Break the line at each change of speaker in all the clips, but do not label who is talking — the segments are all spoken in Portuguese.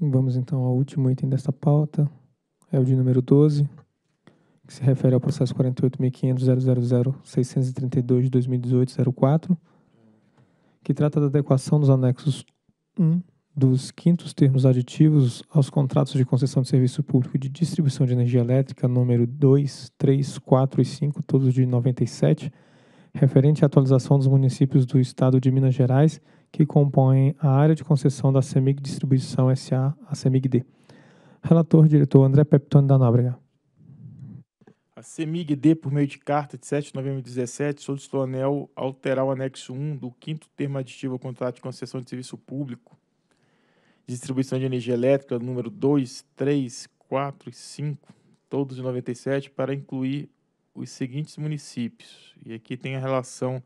Vamos então ao último item desta pauta, é o de número 12, que se refere ao processo 48.500.000.632 de 2018-04, que trata da adequação dos anexos 1 dos quintos termos aditivos aos contratos de concessão de serviço público de distribuição de energia elétrica número 2, 3, 4 e 5, todos de 97, referente à atualização dos municípios do Estado de Minas Gerais que compõem a área de concessão da CEMIG Distribuição SA, a CEMIG-D. Relator, diretor André Peptone da Nóbrega. A CEMIG-D, por meio de carta de 7 de novembro de 2017, solicitou ANEL alterar o anexo 1 do quinto termo aditivo ao contrato de concessão de serviço público, distribuição de energia elétrica, número 2, 3, 4 e 5, todos de 97, para incluir os seguintes municípios. E aqui tem a relação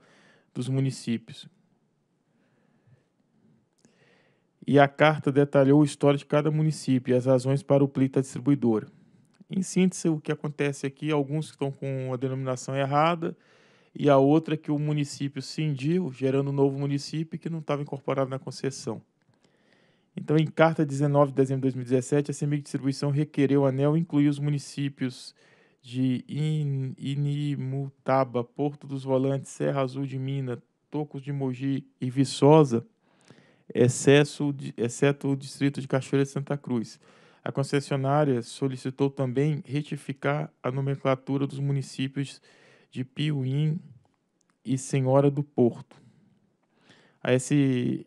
dos municípios. E a carta detalhou a história de cada município e as razões para o pleito à distribuidora. Em síntese, o que acontece aqui, alguns estão com a denominação errada e a outra que o município cindiu, gerando um novo município que não estava incorporado na concessão. Então, em carta 19 de dezembro de 2017, a CEMIG Distribuição requereu o ANEL incluir os municípios de In, Inimutaba, Porto dos Volantes, Serra Azul de Minas, Tocos de Mogi e Viçosa, excesso de, exceto o distrito de Cachoeira de Santa Cruz. A concessionária solicitou também retificar a nomenclatura dos municípios de Piuí e Senhora do Porto. A SCT,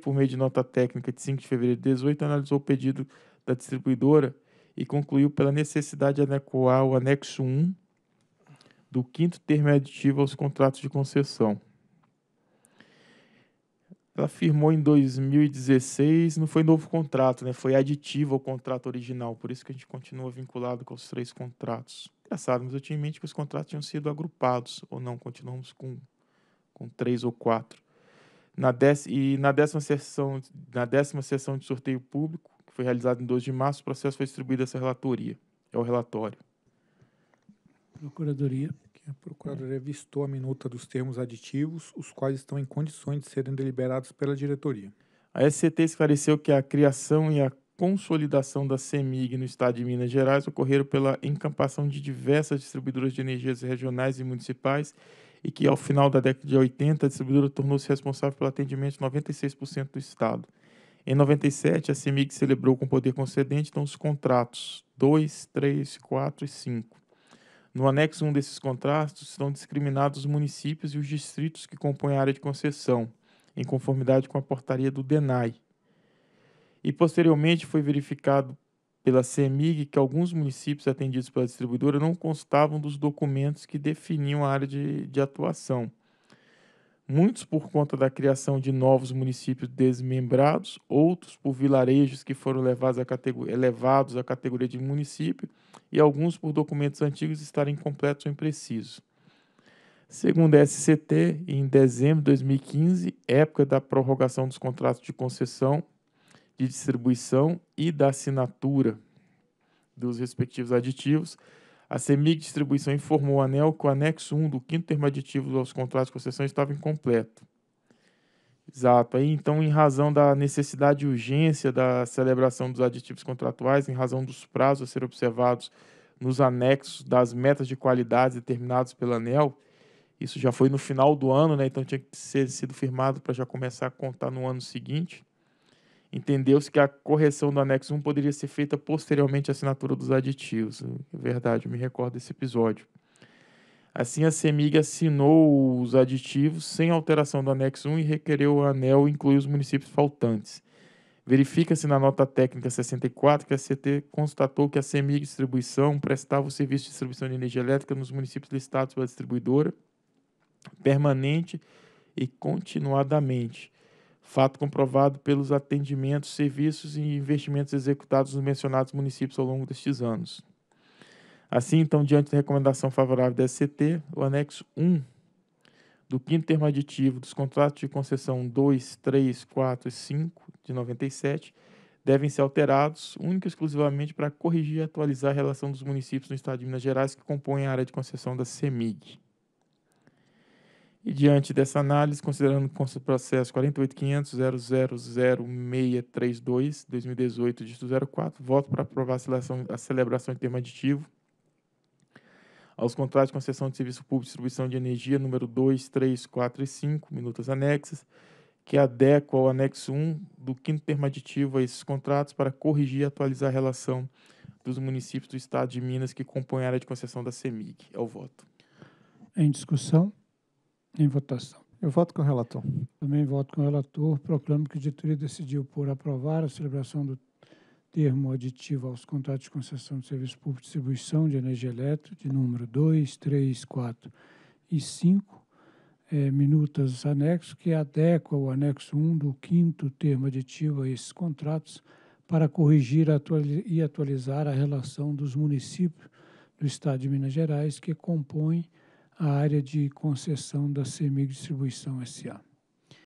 por meio de nota técnica de 5 de fevereiro de 2018, analisou o pedido da distribuidora e concluiu pela necessidade de adequar o anexo 1 do quinto termo aditivo aos contratos de concessão. Ela firmou em 2016, não foi novo contrato, né? Foi aditivo ao contrato original, por isso que a gente continua vinculado com os três contratos. Engraçado, mas eu tinha em mente que os contratos tinham sido agrupados, ou não, continuamos com, com três ou quatro. Na dec... E na décima, sessão, na décima sessão de sorteio público, que foi realizado em 2 de março, o processo foi distribuído essa relatoria. É o relatório. Procuradoria. A Procuradoria vistou a minuta dos termos aditivos, os quais estão em condições de serem deliberados pela diretoria. A SCT esclareceu que a criação e a consolidação da CEMIG no estado de Minas Gerais ocorreram pela encampação de diversas distribuidoras de energias regionais e municipais e que, ao final da década de 80, a distribuidora tornou-se responsável pelo atendimento de 96% do estado. Em 97, a CEMIG celebrou com o poder concedente então, os contratos 2, 3, 4 e 5. No anexo 1 desses contratos estão discriminados os municípios e os distritos que compõem a área de concessão, em conformidade com a portaria do DENAI. E posteriormente foi verificado pela CEMIG que alguns municípios atendidos pela distribuidora não constavam dos documentos que definiam a área de, de atuação muitos por conta da criação de novos municípios desmembrados, outros por vilarejos que foram levados à elevados à categoria de município e alguns por documentos antigos estarem completos ou imprecisos. Segundo a SCT, em dezembro de 2015, época da prorrogação dos contratos de concessão, de distribuição e da assinatura dos respectivos aditivos, a CEMIG Distribuição informou a ANEL que o anexo 1 do quinto termo aditivo aos contratos de concessão estava incompleto. Exato. Aí, então, em razão da necessidade e urgência da celebração dos aditivos contratuais, em razão dos prazos a ser observados nos anexos das metas de qualidade determinados pela ANEL, isso já foi no final do ano, né? Então tinha que ser sido firmado para já começar a contar no ano seguinte entendeu-se que a correção do anexo 1 poderia ser feita posteriormente à assinatura dos aditivos. É verdade, eu me recordo desse episódio. Assim, a CEMIG assinou os aditivos sem alteração do anexo 1 e requereu a ANEL incluir os municípios faltantes. Verifica-se na nota técnica 64 que a CT constatou que a CEMIG Distribuição prestava o serviço de distribuição de energia elétrica nos municípios listados pela distribuidora permanente e continuadamente fato comprovado pelos atendimentos, serviços e investimentos executados nos mencionados municípios ao longo destes anos. Assim, então, diante da recomendação favorável da SCT, o anexo 1 do quinto termo aditivo dos contratos de concessão 2, 3, 4 e 5 de 97 devem ser alterados única e exclusivamente para corrigir e atualizar a relação dos municípios no Estado de Minas Gerais que compõem a área de concessão da CEMIG. E diante dessa análise, considerando o consta processo 48.500.00632-2018, 04, voto para aprovar a celebração de termo aditivo aos contratos de concessão de serviço público de distribuição de energia número 2, 3, 4 e 5, minutas anexas, que adequa ao anexo 1 do quinto termo aditivo a esses contratos para corrigir e atualizar a relação dos municípios do estado de Minas que compõem a área de concessão da CEMIG. É o voto. Em discussão? Em votação. Eu voto com o relator. Também voto com o relator. Proclamo que a editoria decidiu por aprovar a celebração do termo aditivo aos contratos de concessão de serviço público de distribuição de energia elétrica, de número 2, 3, 4 e 5, é, minutas anexo, que adequa o anexo 1 do quinto termo aditivo a esses contratos para corrigir e atualizar a relação dos municípios do Estado de Minas Gerais que compõem a área de concessão da CEMIG Distribuição S.A.